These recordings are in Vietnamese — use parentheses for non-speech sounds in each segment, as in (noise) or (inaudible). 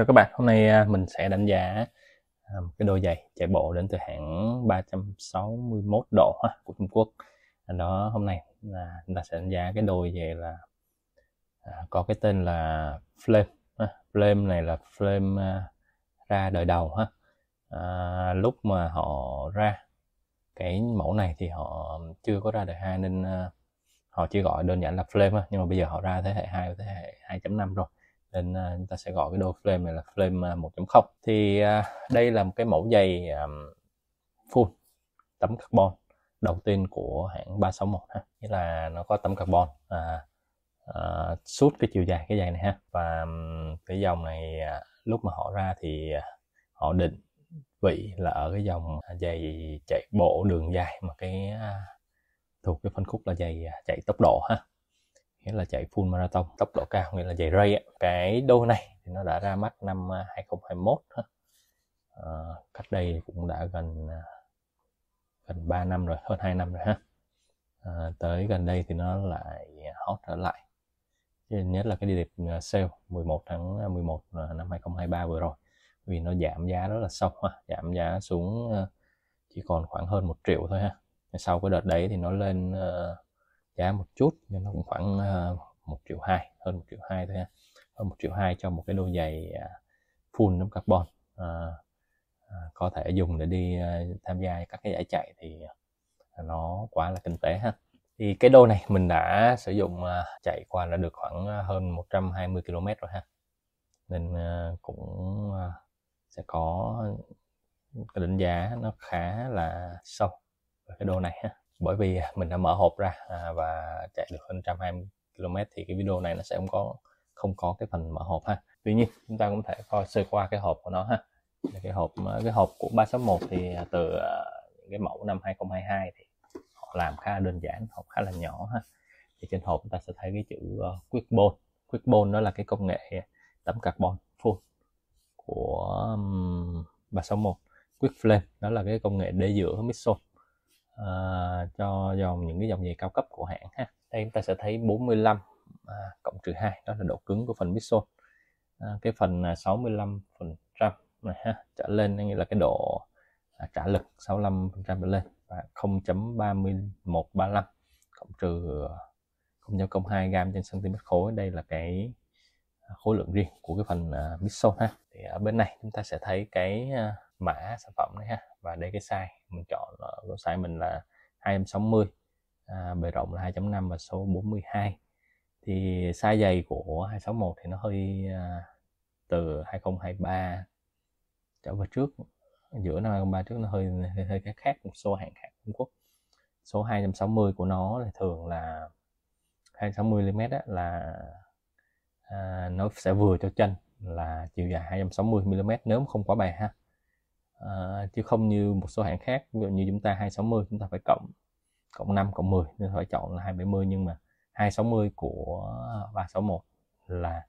Chào các bạn, hôm nay à, mình sẽ đánh giá à, cái đôi giày chạy bộ đến từ hãng 361 độ của Trung Quốc. À, đó hôm nay là chúng ta sẽ đánh giá cái đôi giày là có cái tên là Flame. Flame này là Flame ra đời đầu ha. lúc mà họ ra cái mẫu này thì họ chưa có ra đời hai nên họ chỉ gọi đơn giản là Flame nhưng mà bây giờ họ ra thế hệ 2 và thế hệ 2.5 rồi nên uh, chúng ta sẽ gọi cái đôi flame này là flame 1.0 à, thì uh, đây là một cái mẫu giày um, full tấm carbon đầu tiên của hãng 361 ha nghĩa là nó có tấm carbon à, à, suốt cái chiều dài cái giày này ha và cái dòng này lúc mà họ ra thì họ định vị là ở cái dòng giày chạy bộ đường dài mà cái thuộc cái phân khúc là giày chạy tốc độ ha nghĩa là chạy full marathon tốc độ cao nghĩa là chạy ray ấy. cái đô này thì nó đã ra mắt năm 2021 à, ờ, cách đây cũng đã gần à, gần 3 năm rồi hơn 2 năm rồi ha à, tới gần đây thì nó lại hot trở lại nhất là cái đợt à, sale 11 tháng 11 à, năm 2023 vừa rồi vì nó giảm giá rất là sâu ha giảm giá xuống chỉ còn khoảng hơn một triệu thôi ha sau cái đợt đấy thì nó lên giá một chút nhưng nó cũng khoảng ờ, một triệu hai hơn một triệu hai thôi ha hơn một triệu hai cho một cái đôi giày à, full nấm carbon à, có thể dùng để đi tham gia các cái giải chạy thì nó quá là kinh tế ha thì cái đôi này mình đã sử dụng chạy qua là được khoảng hơn 120 km rồi ha nên cũng sẽ có cái định giá nó khá là sâu về cái đô này ha bởi vì mình đã mở hộp ra à, và chạy được hơn 120 km thì cái video này nó sẽ không có không có cái phần mở hộp ha tuy nhiên chúng ta cũng thể coi sơ qua cái hộp của nó ha cái hộp à, cái hộp của 361 thì à, từ những à, cái mẫu năm 2022 thì họ làm khá đơn giản hộp khá là nhỏ ha thì trên hộp chúng ta sẽ thấy cái chữ Quickbone Quickbone đó là cái công nghệ tấm carbon full của 361 Quick Flame đó là cái công nghệ để giữa mixon Ờ, cho dòng những cái dòng giày cao cấp của hãng ha đây chúng ta sẽ thấy 45 à, cộng trừ 2 đó là độ cứng của phần midsole à, cái phần 65 à, phần trăm này ha trở lên nghĩa là cái độ à, trả lực 65 phần trăm trở lên và 0.3135 cộng trừ 0.02 à, gam trên cm khối đây là cái à, khối lượng riêng của cái phần uh, ha thì ở bên này chúng ta sẽ thấy cái mã sản phẩm này ha và đây cái size mình chọn uh, size mình là 260 à, bề rộng là 2.5 và số 42 thì size dày của 261 thì nó hơi à, từ 2023 trở về trước giữa năm 2023 trước nó hơi hơi, hơi khác một số hàng khác Trung Quốc số 260 của nó thì thường là 260 mm là à, nó sẽ vừa cho chân là chiều dài 260 mm nếu không quá bày ha Ờ, chứ không như một số hãng khác ví dụ như chúng ta 260 chúng ta phải cộng cộng 5 cộng 10 nên phải chọn là 270 nhưng mà 260 của 361 ờ, là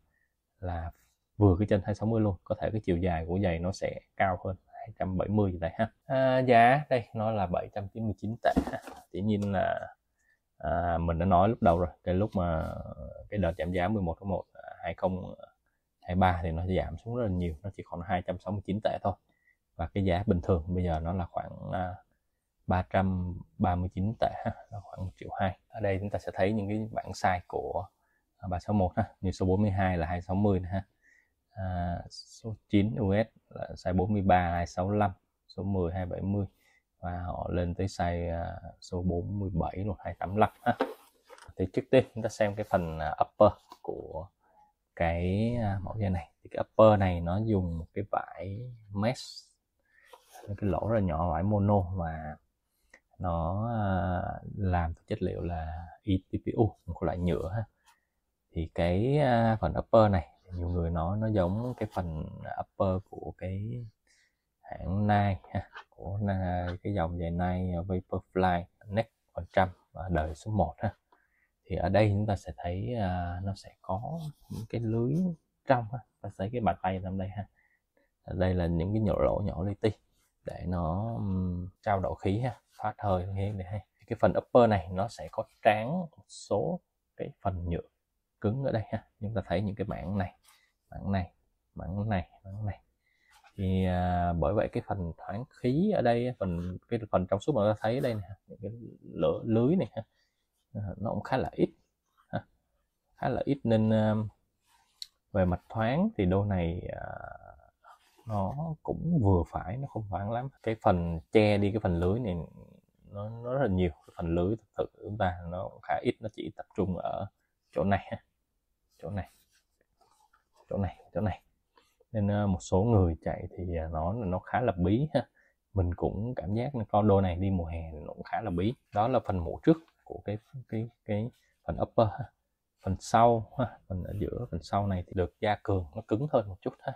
là vừa cái chân 260 luôn có thể cái chiều dài của giày nó sẽ cao hơn 270 gì đấy ha à, giá đây nó là 799 tệ dĩ nhiên là à, mình đã nói lúc đầu rồi cái lúc mà cái đợt giảm giá 11 tháng 1 2023 thì nó giảm xuống rất là nhiều nó chỉ còn 269 tệ thôi và cái giá bình thường bây giờ nó là khoảng à, 339 tệ ha, là khoảng 1 triệu 2 ở đây chúng ta sẽ thấy những cái bảng size của 361 à, ha như số 42 là 260 này, ha à, số 9 US là size 43 265 số 10 270 và họ lên tới size à, số 47 luôn 285 ha thì trước tiên chúng ta xem cái phần à, upper của cái à, mẫu da này thì cái upper này nó dùng một cái vải mesh những cái lỗ rất là nhỏ vải mono và nó à, làm từ chất liệu là ETPU một loại nhựa ha thì cái à, phần upper này nhiều người nói nó giống cái phần upper của cái hãng Nike ha, của cái dòng giày Nike Vaporfly Next 100 đời số 1 ha thì ở đây chúng ta sẽ thấy uh, nó sẽ có những cái lưới trong ha. ta thấy cái bàn tay trong đây ha ở đây là những cái nhỏ lỗ nhỏ li ti để nó trao đổi khí ha thoát hơi nghe để hay cái phần upper này nó sẽ có tráng một số cái phần nhựa cứng ở đây ha chúng ta thấy những cái mảng này mảng này mảng này mảng này thì à, bởi vậy cái phần thoáng khí ở đây phần cái phần trong suốt mà ta thấy ở đây này, những cái lửa lưới này ha à, nó cũng khá là ít ha. khá là ít nên à, về mặt thoáng thì đô này à, nó cũng vừa phải nó không khoảng lắm cái phần che đi cái phần lưới này nó, nó rất là nhiều cái phần lưới thực sự chúng ta nó khá ít nó chỉ tập trung ở chỗ này chỗ này chỗ này chỗ này nên ờ, một số người chạy thì ờ, nó nó khá là bí ha mình cũng cảm giác con đôi này đi mùa hè nó cũng khá là bí đó là phần mũ trước của cái cái cái phần upper phần sau phần ở giữa phần sau này thì được da cường nó cứng hơn một chút ha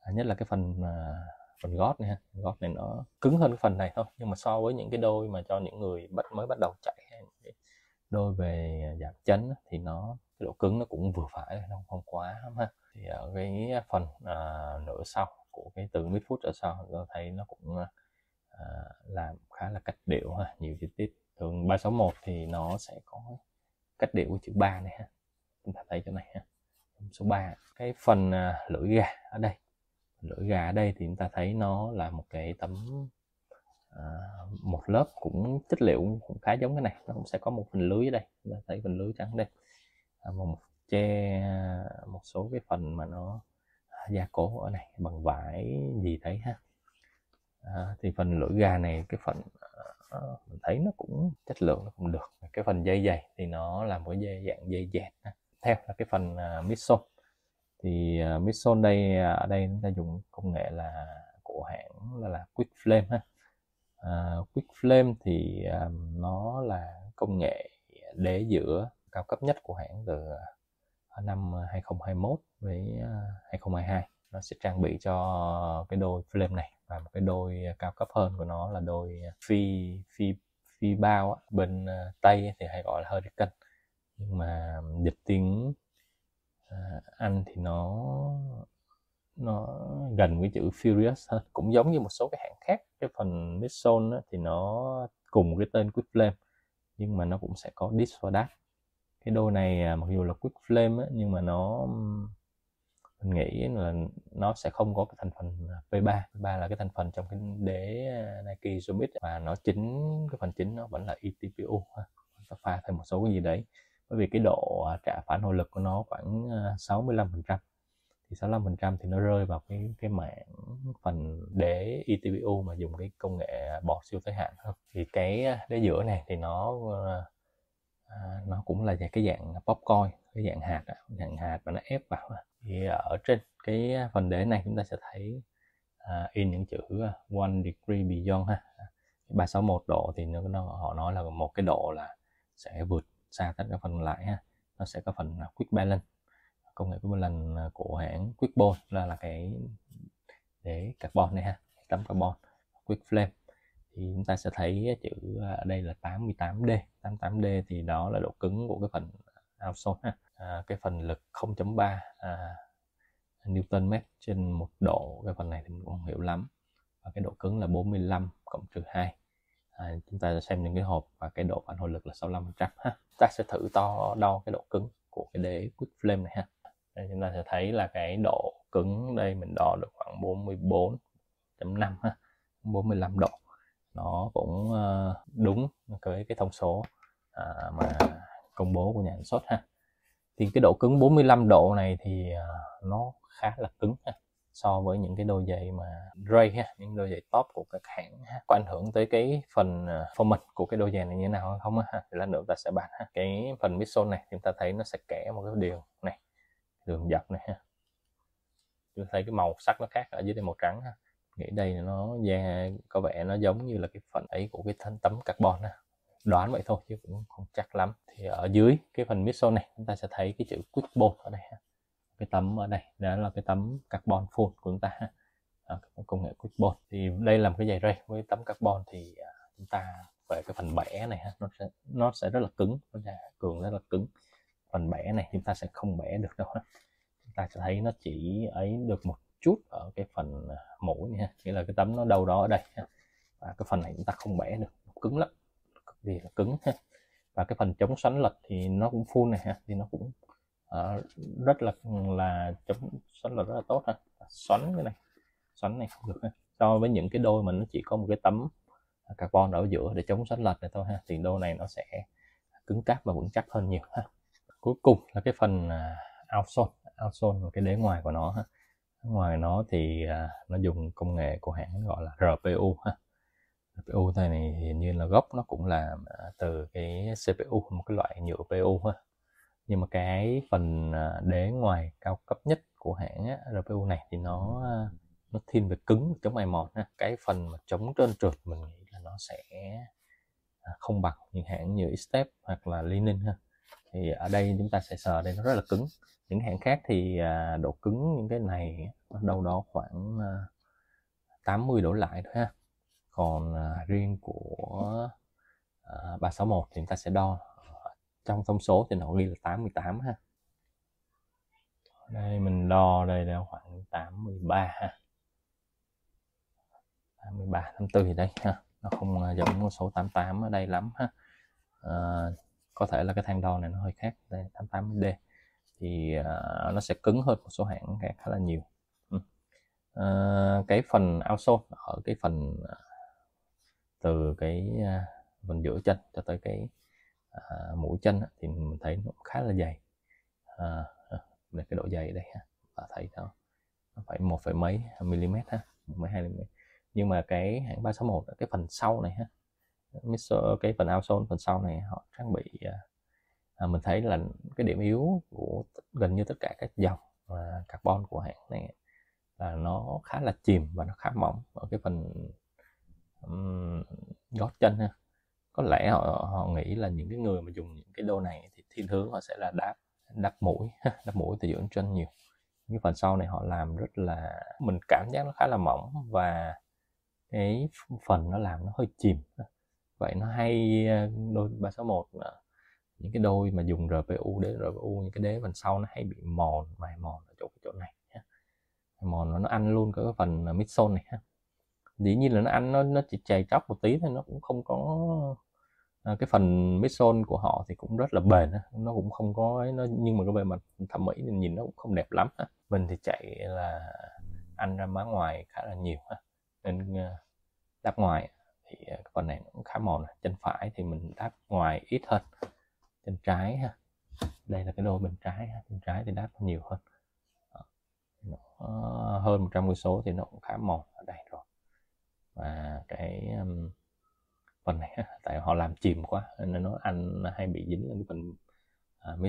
À, nhất là cái phần à, phần gót này gót này nó cứng hơn cái phần này thôi nhưng mà so với những cái đôi mà cho những người bắt mới bắt đầu chạy đôi về giảm chấn thì nó cái độ cứng nó cũng vừa phải nó không quá lắm ha thì ở cái phần à, nửa sau của cái từ mid phút ở sau tôi thấy nó cũng à, à, làm khá là cách điệu ha nhiều chi tiết thường 361 thì nó sẽ có cách điệu của chữ 3 này ha chúng ta thấy chỗ này ha số 3 cái phần à, lưỡi gà ở đây lưỡi gà ở đây thì chúng ta thấy nó là một cái tấm à, một lớp cũng chất liệu cũng khá giống cái này nó cũng sẽ có một phần lưới ở đây chúng ta thấy phần lưới trắng đây à, một che một số cái phần mà nó gia cố ở này bằng vải gì thấy ha à, thì phần lưỡi gà này cái phần à, mình thấy nó cũng chất lượng nó cũng được cái phần dây dày thì nó là một cái dây dạng dây dẹt theo là cái phần à, midsole thì uh, à, Midson đây à, ở đây chúng ta dùng công nghệ là của hãng là, là Quick Flame ha uh, Quick Flame thì um, nó là công nghệ đế giữa cao cấp nhất của hãng từ năm 2021 với 2022 nó sẽ trang bị cho cái đôi flame này và một cái đôi cao cấp hơn của nó là đôi phi phi phi bao bên tây thì hay gọi là hurricane nhưng mà dịch tiếng À, anh thì nó nó gần với chữ Furious hơn cũng giống như một số cái hãng khác cái phần Midsoul thì nó cùng cái tên Quick Flame nhưng mà nó cũng sẽ có This for That cái đôi này à, mặc dù là Quick Flame ấy, nhưng mà nó mình nghĩ là nó sẽ không có cái thành phần P3 à, P3 là cái thành phần trong cái đế Nike Zomit và nó chính cái phần chính nó vẫn là ETPU ta pha thêm một số cái gì đấy bởi vì cái độ à, trả phản hồi lực của nó khoảng 65% à, thì 65% thì nó rơi vào cái cái mảng phần đế ETPU mà dùng cái công nghệ bọt siêu tới hạn hơn thì cái à, đế giữa này thì nó nó cũng là cái dạng pop popcorn cái dạng hạt dạng hạt mà nó ép vào thì ở trên cái phần đế này chúng ta sẽ thấy uh, in những chữ one degree beyond ha 361 độ thì nó, nó họ nói là một cái độ là sẽ vượt xa tất cả phần lại ha nó sẽ có phần là quick balance công nghệ quick balance à, của hãng quickbone là là cái để carbon này ha tấm carbon quick flame thì chúng ta sẽ thấy chữ ở đây là 88D 88D thì đó là độ cứng của cái phần outsource ha. À, cái phần lực 0.3 à, Newton mét trên một độ cái phần này thì mình cũng không hiểu lắm và cái độ cứng là 45 cộng trừ 2 à, chúng ta sẽ xem những cái hộp và cái độ phản hồi lực là 65% ha ta sẽ thử to đo cái độ cứng của cái đế quick flame này ha đây, chúng ta sẽ thấy là cái độ cứng đây mình đo được khoảng 44.5 ha 45 độ nó cũng ờ, đúng với cái thông số à, mà công bố của nhà sản xuất ha thì cái độ cứng 45 độ này thì ờ, nó khá là cứng ha so với những cái đôi giày mà Ray ha, những đôi giày top của các hãng ha. có ảnh hưởng tới cái phần à, format của cái đôi giày này như thế nào không ha thì lát nữa ta sẽ bàn ha cái phần midsole này chúng ta thấy nó sẽ kẽ một cái đường này đường dọc này ha chúng thấy cái màu sắc nó khác ở dưới đây màu trắng ha nghĩ đây nó da có vẻ nó giống như là cái phần ấy của cái thân tấm carbon ha đoán vậy thôi chứ cũng không chắc lắm thì ở dưới cái phần midsole này chúng ta sẽ thấy cái chữ quick bone ở đây ha cái tấm ở đây đó là cái tấm carbon full của chúng ta à, công nghệ quickbond thì đây là một cái dây ray với tấm carbon thì à, chúng ta về cái phần bẻ này nó sẽ nó sẽ rất là cứng nó sẽ cường rất là cứng phần bẻ này chúng ta sẽ không bẻ được đâu chúng ta sẽ thấy nó chỉ ấy được một chút ở cái phần à, mũi nha nghĩa là cái tấm nó đâu đó ở đây và cái phần này chúng ta không bẻ được cứng lắm cực kỳ là cứng và cái phần chống xoắn lật thì nó cũng full này ha thì nó cũng uh, rất là là chống xoắn là rất là tốt ha à, xoắn cái này xoắn này không được ha so với những cái đôi mà nó chỉ có một cái tấm à, carbon ở giữa để chống xoắn lệch này thôi ha thì đôi này nó sẽ cứng cáp và vững chắc hơn nhiều ha cuối cùng là cái phần à, outsole outsole là cái đế ngoài của nó ha ngoài nó thì nó dùng công nghệ của hãng gọi là RPU ha RPU này, này hình như là gốc nó cũng là từ cái CPU một cái loại nhựa PU ha nhưng mà cái phần à, đế ngoài cao cấp nhất của hãng á, RPU này thì nó à, nó thiên về cứng chống mài mòn ha. cái phần mà chống trơn trượt mình nghĩ là nó sẽ à, không bằng những hãng như Step hoặc là Linen ha thì ở đây chúng ta sẽ sờ đây nó rất là cứng những hãng khác thì độ cứng những cái này đâu đó khoảng 80 độ lại thôi ha còn riêng của 361 thì chúng ta sẽ đo trong thông số thì nó ghi là 88 ha đây mình đo đây là khoảng 83 ha 83 84 gì đấy ha nó không à, giống số 88 ở đây lắm ha à, có thể là cái thang đo này nó hơi khác đây 88D thì uh, nó sẽ cứng hơn một số hãng khác khá là nhiều uh, cái phần outsource ở cái phần từ cái phần giữa chân cho tới cái à, mũi chân thì mình thấy nó khá là dày à, đây cái độ dày đây ha và thấy nó phải một phẩy mấy mm ha mấy hai mm nhưng mà cái hãng 361 cái phần sau này ha cái phần outsole phần sau này họ trang bị à, à, mình thấy là cái điểm yếu của gần như tất cả các dòng à, carbon của hãng này là nó khá là chìm và nó khá mỏng ở cái phần um, gót chân ha có lẽ họ họ nghĩ là những cái người mà dùng những cái đô này thì thiên hướng họ sẽ là đáp đắp mũi (laughs) đắp mũi từ dưỡng chân nhiều nhưng phần sau này họ làm rất là mình cảm giác nó khá là mỏng và cái phần nó làm nó hơi chìm vậy nó hay ờ, đôi 361 những cái đôi mà dùng RPU đế RPU những cái đế phần sau nó hay bị mòn mài mòn ở chỗ chỗ này mòn nó, nó ăn luôn cái phần ờ, midsole này dĩ nhiên là nó ăn nó nó chỉ chày chóc một tí thôi nó cũng không có à, cái phần mixon của họ thì cũng rất là bền nó cũng không có nó nhưng mà cái bề mặt thẩm mỹ thì nhìn nó cũng không đẹp lắm ha. mình thì chạy là ăn ra má ngoài khá là nhiều ha. nên à, đáp ngoài thì à, cái phần này cũng khá mòn chân phải thì mình đáp ngoài ít hơn chân trái ha đây là cái đôi bên trái ha. bên trái thì đáp nhiều hơn nó à, hơn 100 số thì nó cũng khá mòn ở đây và cái um, phần này tại họ làm chìm quá nên nó anh hay bị dính lên cái phần à, mí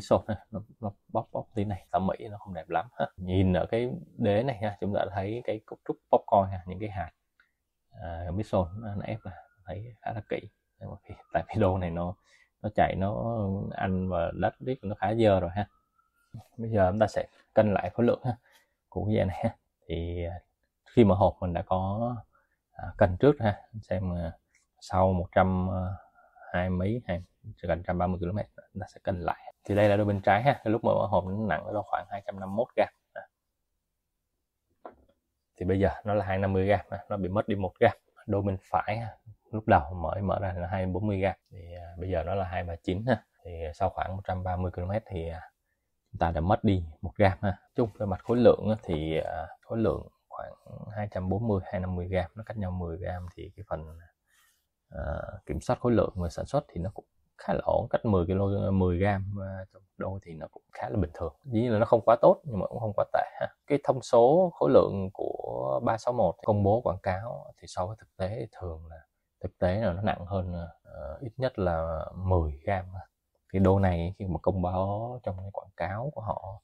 nó, nó bóp bóp tí này thẩm mỹ nó không đẹp lắm ha. nhìn ở cái đế này ha chúng ta thấy cái cấu trúc popcorn ha những cái hạt à, mí nó, ép là thấy khá là kỹ tại video này nó nó chạy nó ăn và đất biết nó khá dơ rồi ha bây giờ chúng ta sẽ cân lại khối lượng ha của cái dây này ha thì à, khi mà hộp mình đã có kênh à, trước ha xem à, sau 120 à, mấy hay gần 130 km nó sẽ cân lại thì đây là đôi bên trái ha lúc mở hộp nó nặng nó khoảng 251 gram thì bây giờ nó là 250 gram nó bị mất đi một gram đôi bên phải lúc đầu mở mở ra là 240 gram thì bây giờ nó là 239 ha thì sau khoảng 130 km thì chúng ta đã mất đi một gram ha chung về mặt khối lượng thì khối lượng khoảng 240 250 gram nó cách nhau 10 gram thì cái phần uh, kiểm soát khối lượng người sản xuất thì nó cũng khá là ổn cách 10 kg 10 gram ờ, trong đô thì nó cũng khá là bình thường dĩ nhiên là nó không quá tốt nhưng mà cũng không quá tệ ha cái thông số khối lượng của 361 công bố quảng cáo thì so với thực tế thường là thực tế là nó nặng hơn uh, ít nhất là 10 gram cái đô này khi mà công bố trong cái quảng cáo của họ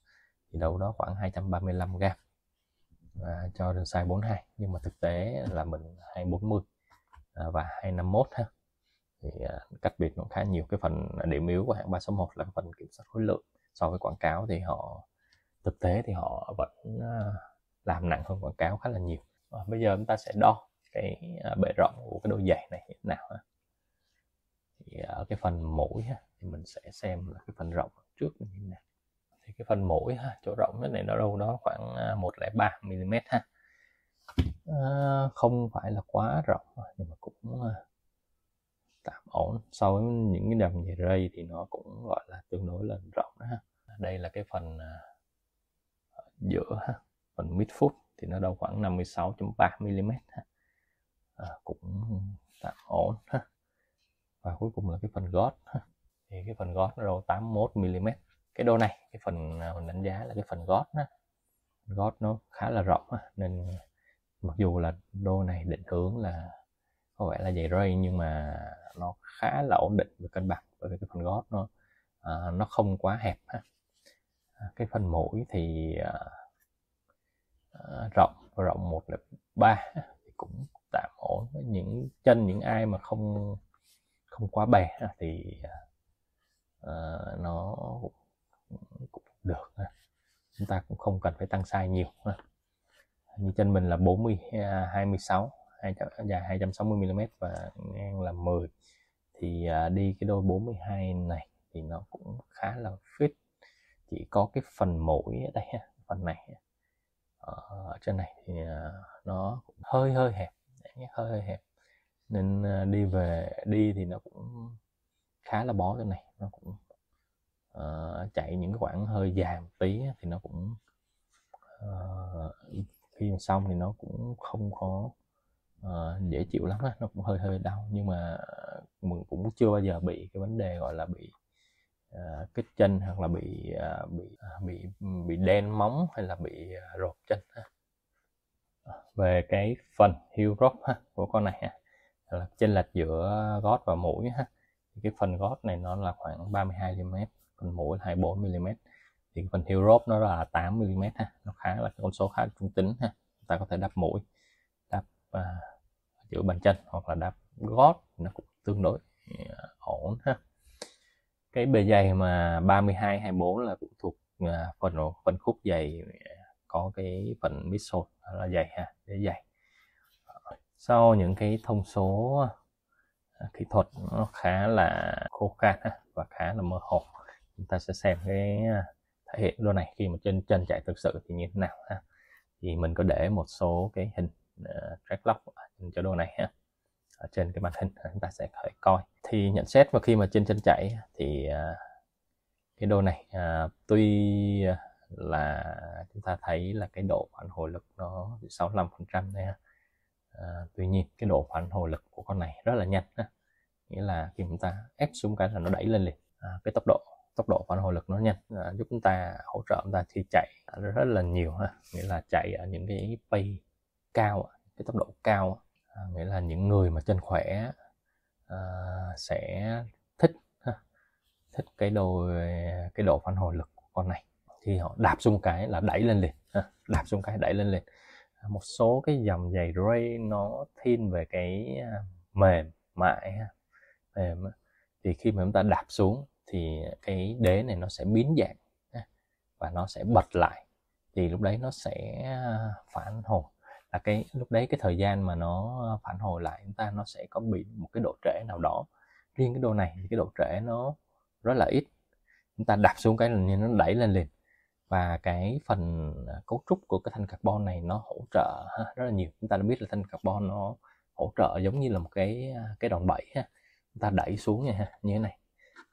thì đâu đó khoảng 235 gram à, cho size 42 nhưng mà thực tế là mình 240 à, và 251 ha thì à, cách biệt nó khá nhiều cái phần điểm yếu của hãng 361 là phần kiểm soát khối lượng so với quảng cáo thì họ thực tế thì họ vẫn à, làm nặng hơn quảng cáo khá là nhiều à, bây giờ chúng ta sẽ đo cái bề rộng của cái đôi giày này như thế nào ha thì ở cái phần mũi ha, thì mình sẽ xem là cái phần rộng trước như thế nào cái phần mũi ha, chỗ rộng nhất này nó đâu đó khoảng 103 à, mm ha à, không phải là quá rộng nhưng mà cũng à, tạm ổn so với những cái đầm dày rây thì nó cũng gọi là tương đối là rộng đó ha đây là cái phần à, giữa ha phần midfoot thì nó đâu khoảng 56.3 mm ha à, cũng tạm ổn ha và cuối cùng là cái phần gót ha thì cái phần gót nó đâu 81 mm cái đô này cái phần à, mình đánh giá là cái phần gót đó gót nó khá là rộng đó, nên mặc dù là đô này định hướng là có vẻ là dày ray nhưng mà nó khá là ổn định và cân bằng bởi vì cái phần gót nó à, nó không quá hẹp ha. À, cái phần mũi thì à, à, rộng rộng một là ba thì cũng tạm ổn với những chân những ai mà không không quá bè thì à, nó cũng được chúng ta cũng không cần phải tăng size nhiều như chân mình là 40 26 dài 260 mm và ngang là 10 thì à, đi cái đôi 42 này thì nó cũng khá là fit chỉ có cái phần mũi ở đây phần này ờ, ở trên này thì à, nó hơi hơi hẹp hơi hơi hẹp nên à, đi về đi thì nó cũng khá là bó trên này nó cũng uh, chạy những cái khoảng hơi dài một tí thì nó cũng uh, khi mà xong thì nó cũng không khó uh, dễ chịu lắm đó. nó cũng hơi hơi đau nhưng mà mình cũng chưa bao giờ bị cái vấn đề gọi là bị uh, kích chân hoặc là bị uh, bị uh, bị ừ, bị đen móng hay là bị uh, rột chân ha. về cái phần heel drop ha, của con này ha là chênh lệch giữa gót và mũi ha cái phần gót này nó là khoảng 32 mm phần mũi là 24 mm thì phần hill rope nó là 8 mm ha nó khá là con số khá trung tính ha chúng ta có thể đắp mũi đắp uh, giữa bàn chân hoặc là đắp gót nó cũng tương đối uh, ổn ha cái bề dày mà 32 24 là cũng thuộc uh, phần phần khúc dày có cái phần midsole là dày ha để dày sau những cái thông số kỹ thuật nó khá là khô khan và khá là mơ hồ chúng ta sẽ xem cái à, thể hiện đô này khi mà trên trên chạy thực sự thì như thế nào ha thì mình có để một số cái hình uh, à, track lock trên chỗ này ha ở trên cái màn hình à, chúng ta sẽ khởi coi thì nhận xét và khi mà trên chân chạy thì uh, cái đồ này uh, tuy là chúng ta thấy là cái độ phản hồi lực nó 65 phần trăm đây ha à, tuy nhiên cái độ phản hồi lực của con này rất là nhanh ha. nghĩa là khi chúng ta ép xuống cái là nó đẩy lên liền à, cái tốc độ tốc độ phản hồi lực nó nhanh à, giúp chúng ta hỗ trợ chúng ta khi chạy rất là nhiều ha nghĩa là chạy ở những cái pay cao cái tốc độ cao à, nghĩa là những người mà chân khỏe à, sẽ thích ha, thích cái độ cái độ phản hồi lực của con này thì họ đạp xuống cái là đẩy lên liền ha, đạp xuống cái đẩy lên liền một số cái dòng giày Ray nó thiên về cái à, mềm mại ha, mềm thì khi mà chúng ta đạp xuống thì cái đế này nó sẽ biến dạng và nó sẽ bật lại thì lúc đấy nó sẽ à, phản hồi là cái lúc đấy cái thời gian mà nó phản hồi lại chúng ta nó sẽ có bị một cái độ trễ nào đó riêng cái đồ này thì cái độ trễ nó rất là ít chúng ta đạp xuống cái là nó đẩy lên liền và cái phần à, cấu trúc của cái thanh carbon này nó hỗ trợ rất là nhiều chúng ta đã biết là thanh carbon nó hỗ trợ giống như là một cái à, cái đòn bẩy ha chúng ta đẩy xuống như thế này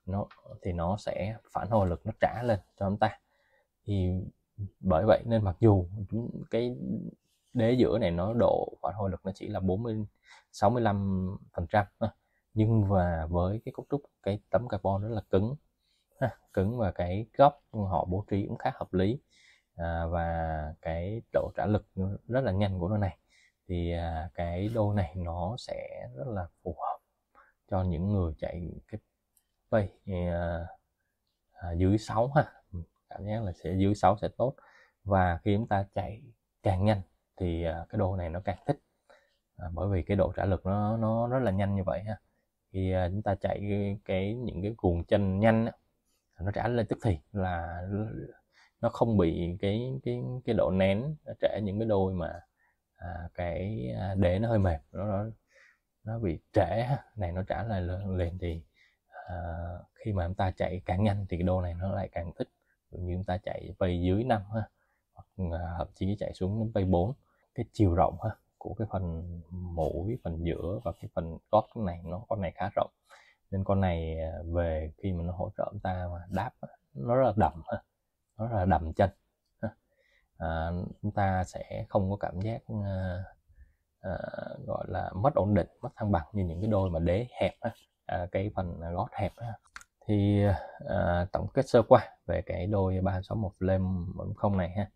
nó thì nó sẽ phản hồi lực nó trả lên cho chúng ta thì bởi vậy nên mặc dù cái đế giữa này nó độ phản hồi lực nó chỉ là 40 65 phần trăm nhưng và với cái cấu trúc cái tấm carbon rất là cứng ha, cứng và cái góc họ bố trí cũng khá hợp lý à, và cái độ trả lực rất là nhanh của nó này thì à, cái đô này nó sẽ rất là phù hợp cho những người chạy cái vậy à, à dưới 6 ha cảm giác là sẽ dưới 6 sẽ tốt và khi chúng ta chạy càng nhanh thì à, cái đồ này nó càng thích à, bởi vì cái độ trả lực nó nó rất là nhanh như vậy ha thì à, chúng ta chạy cái, cái những cái cuồng chân nhanh á, nó trả lên tức thì là nó không bị cái cái cái độ nén nó trễ những cái đôi mà à, cái à, đế nó hơi mềm nó nó, bị trễ này nó trả lại liền thì Ờ, khi mà chúng ta chạy càng nhanh thì cái đô này nó lại càng ít như chúng ta chạy vây dưới năm ha hoặc ờ, thậm chí chạy xuống đến vây 4 cái chiều rộng ha của cái phần mũi phần giữa và cái phần gót này nó con này khá rộng nên con này ờ, về khi mà nó hỗ trợ chúng ta mà đáp nó rất là đậm ha nó rất là đậm chân à, chúng ta sẽ không có cảm giác à, gọi là mất ổn định mất thăng bằng như những cái đôi mà đế hẹp ha à, cái phần gót hẹp thì à, tổng kết sơ qua về cái đôi 361 flame không này ha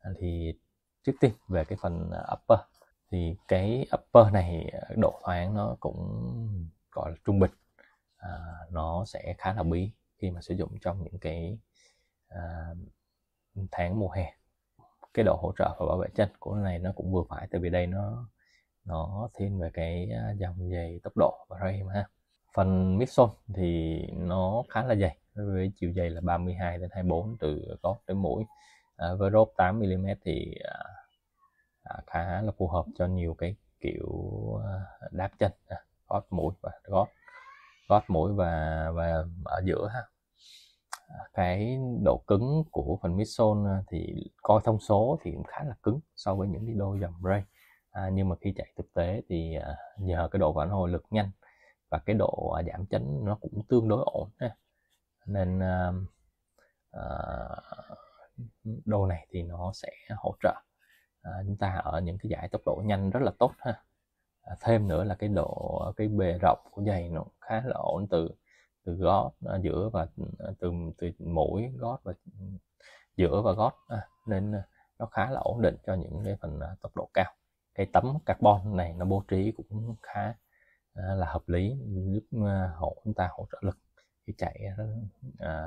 à, thì trước tiên về cái phần upper thì cái upper này độ thoáng nó cũng gọi là trung bình à, nó sẽ khá là bí khi mà sử dụng trong những cái à, tháng mùa hè cái độ hỗ trợ và bảo vệ chân của này nó cũng vừa phải tại vì đây nó nó thiên về cái à, dòng dày tốc độ và frame ha phần midsole thì nó khá là dày với chiều dày là 32 đến 24 từ gót tới mũi à, với rốt 8 mm thì à, à, khá là phù hợp cho nhiều cái kiểu à, đáp chân à, gót mũi và gót gót mũi và và ở giữa ha à, cái độ cứng của phần midsole à, thì coi thông số thì cũng khá là cứng so với những cái đôi dòng ray à, nhưng mà khi chạy thực tế thì à, nhờ cái độ phản hồi lực nhanh và cái độ à, giảm chấn nó cũng tương đối ổn ha. nên uh, uh, đồ này thì nó sẽ hỗ trợ uh, chúng ta ở những cái giải tốc độ nhanh rất là tốt ha uh, thêm nữa là cái độ cái bề rộng của giày nó khá là ổn từ từ gót uh, giữa và từ từ mũi gót và giữa và gót ha. nên nó khá là ổn định cho những cái phần tốc độ cao cái tấm carbon này nó bố trí cũng khá À, là hợp lý giúp à, hỗ chúng ta hỗ trợ lực khi chạy à,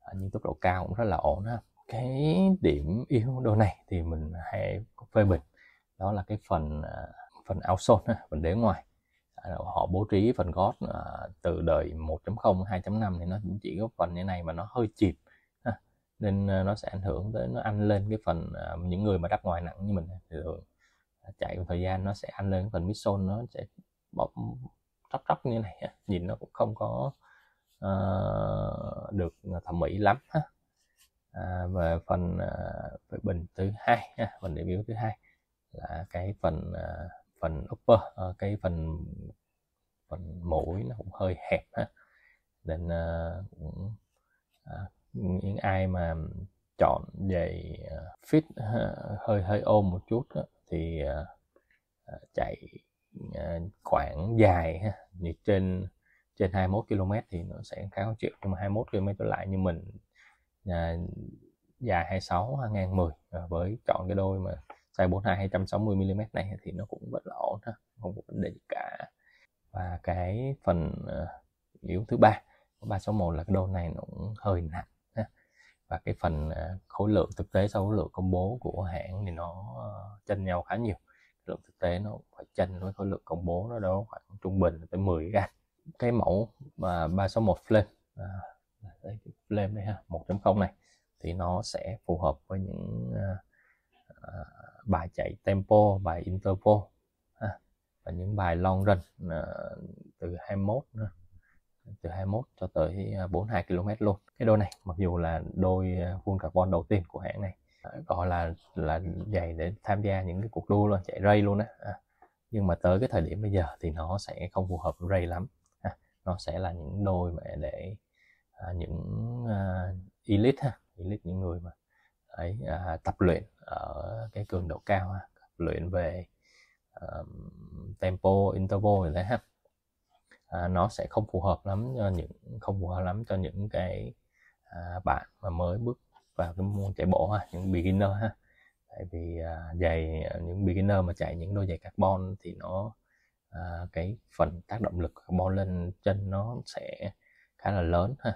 ở những tốc độ cao cũng rất là ổn ha cái điểm yếu đôi này thì mình hay phê bình đó là cái phần à, phần outsole phần đế ngoài họ bố trí phần gót từ đời 1.0 2.5 thì nó chỉ có phần như này mà nó hơi chìm nên nó sẽ ảnh hưởng tới nó ăn lên cái phần những người mà đắp ngoài nặng như mình thì chạy một thời gian nó sẽ ăn lên cái phần midsole nó sẽ bỗng tróc tróc như này nhìn nó cũng không có uh, được thẩm mỹ lắm ha à, về phần à, về bình thứ hai ha. phần điểm yếu thứ hai là cái phần à, phần upper ờ, cái phần phần mũi nó cũng hơi hẹp ha nên ờ, cũng à, những ai mà chọn giày fit hơi hơi ôm một chút đó, thì chạy À, khoảng dài như trên trên 21 km thì nó sẽ khá khó chịu nhưng mà 21 km trở lại như mình à, dài 26 ngang 10 à, với chọn cái đôi mà size 42 260 mm này thì nó cũng vẫn là ổn ha không có vấn đề gì cả và cái phần à, yếu thứ ba 361 là cái đôi này nó cũng hơi nặng ha. và cái phần à, khối lượng thực tế sau khối lượng công bố của hãng thì nó à, chênh nhau khá nhiều lượng thực tế nó phải chênh với khối lượng công bố nó đâu khoảng trung bình tới 10 gram cái mẫu mà 361 flame à, đây, flame đây ha 1.0 này thì nó sẽ phù hợp với những à, à, bài chạy tempo bài interval ha, và những bài long run à, từ 21 nữa từ 21 cho tới 42 à, km luôn cái đôi này mặc dù là đôi vuông à, carbon đầu tiên của hãng này gọi là là dày để tham gia những cái cuộc đua luôn chạy ray luôn á à, nhưng mà tới cái thời điểm bây giờ thì nó sẽ không phù hợp ray lắm à, nó sẽ là những đôi mà để à, những à, elite ha elite những người mà ấy à, tập luyện ở cái cường độ cao ha tập luyện về à, tempo interval rồi đấy ha à, nó sẽ không phù hợp lắm cho những không phù hợp lắm cho những cái à, bạn mà mới bước vào cái môn chạy bộ ha những beginner ha tại vì à, giày à, những beginner mà chạy những đôi giày carbon thì nó à, cái phần tác động lực carbon lên chân nó sẽ khá là lớn ha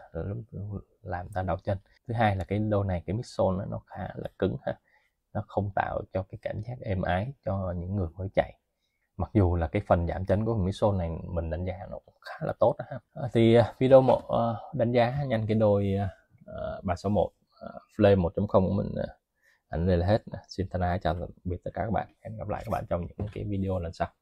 làm ta đau chân thứ hai là cái đôi này cái midsole nó, nó khá là cứng ha nó không tạo cho cái cảm giác êm ái cho những người mới chạy mặc dù là cái phần giảm chấn của miếng xô này mình đánh giá nó cũng khá là tốt đó ha. thì à, video một à, đánh giá nhanh cái đôi ba một Flame ờ, 1.0 của mình ờ, ảnh đây là hết xin thân ái chào tạm biệt tất cả các bạn hẹn gặp lại các bạn trong những cái video lần sau